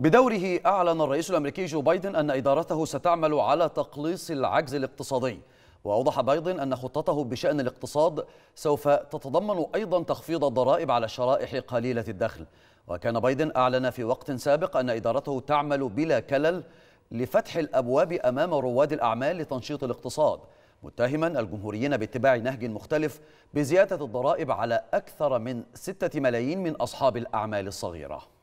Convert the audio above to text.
بدوره أعلن الرئيس الأمريكي جو بايدن أن إدارته ستعمل على تقليص العجز الاقتصادي وأوضح بايدن أن خطته بشأن الاقتصاد سوف تتضمن أيضا تخفيض الضرائب على الشرائح قليلة الدخل وكان بايدن أعلن في وقت سابق أن إدارته تعمل بلا كلل لفتح الأبواب أمام رواد الأعمال لتنشيط الاقتصاد متهما الجمهوريين باتباع نهج مختلف بزيادة الضرائب على أكثر من 6 ملايين من أصحاب الأعمال الصغيرة